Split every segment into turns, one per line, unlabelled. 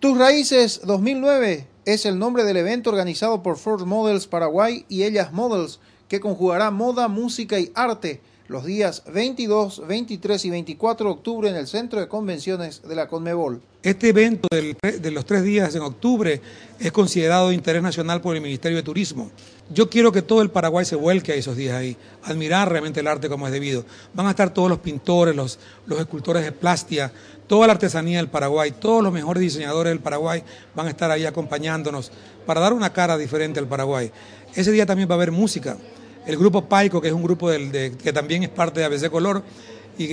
Tus Raíces 2009 es el nombre del evento organizado por Ford Models Paraguay y Ellas Models, que conjugará moda, música y arte los días 22, 23 y 24 de octubre en el Centro de Convenciones de la Conmebol.
Este evento de los tres días en octubre es considerado de interés nacional por el Ministerio de Turismo. Yo quiero que todo el Paraguay se vuelque a esos días ahí, admirar realmente el arte como es debido. Van a estar todos los pintores, los, los escultores de plastia, toda la artesanía del Paraguay, todos los mejores diseñadores del Paraguay van a estar ahí acompañándonos para dar una cara diferente al Paraguay. Ese día también va a haber música el grupo Paico, que es un grupo que también es parte de ABC Color, y,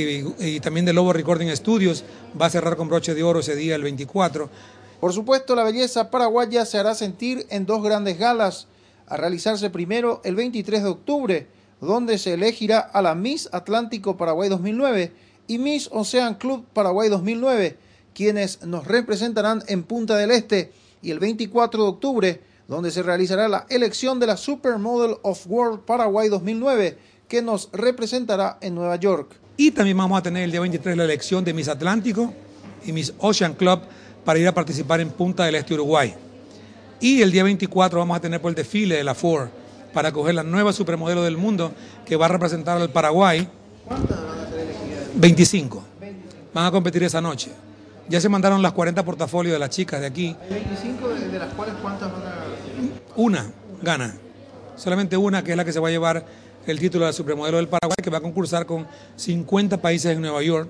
y, también de Lobo Recording Studios, va a cerrar con broche de oro ese día, el 24.
Por supuesto, la belleza paraguaya se hará sentir en dos grandes galas, a realizarse primero el 23 de octubre, donde se elegirá a la Miss Atlántico Paraguay 2009 y Miss Ocean Club Paraguay 2009, quienes nos representarán en Punta del Este, y el 24 de octubre donde se realizará la elección de la Supermodel of World Paraguay 2009, que nos representará en Nueva York.
Y también vamos a tener el día 23 la elección de Miss Atlántico y Miss Ocean Club para ir a participar en Punta del Este Uruguay. Y el día 24 vamos a tener por el desfile de la Ford para coger la nueva supermodelo del mundo que va a representar al Paraguay. ¿Cuántas van a ser elegidas? 25. Van a competir esa noche. Ya se mandaron las 40 portafolios de las chicas de aquí.
25, de las cuales cuántas van a...
Una gana. Solamente una, que es la que se va a llevar el título de supermodelo del Paraguay, que va a concursar con 50 países en Nueva York.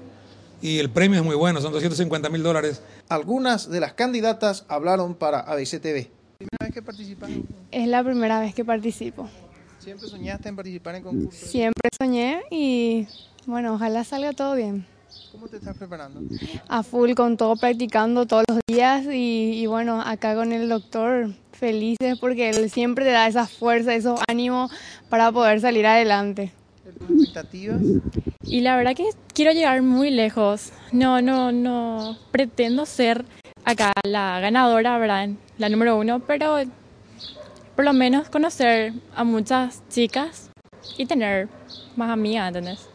Y el premio es muy bueno, son 250 mil dólares. Algunas de
las candidatas hablaron para ABC TV. ¿Primera vez que participas?
Es la primera vez que participo.
¿Siempre soñaste en participar en concursos?
Siempre soñé y bueno, ojalá salga todo bien.
¿Cómo te estás preparando?
A full, con todo, practicando todos los días y, bueno, acá con el doctor felices porque él siempre te da esa fuerza, esos ánimos para poder salir adelante. ¿Expectativas? Y la verdad que quiero llegar muy lejos. No, no, no pretendo ser acá la ganadora, La número uno, pero por lo menos conocer a muchas chicas y tener más amigas, ¿entendés?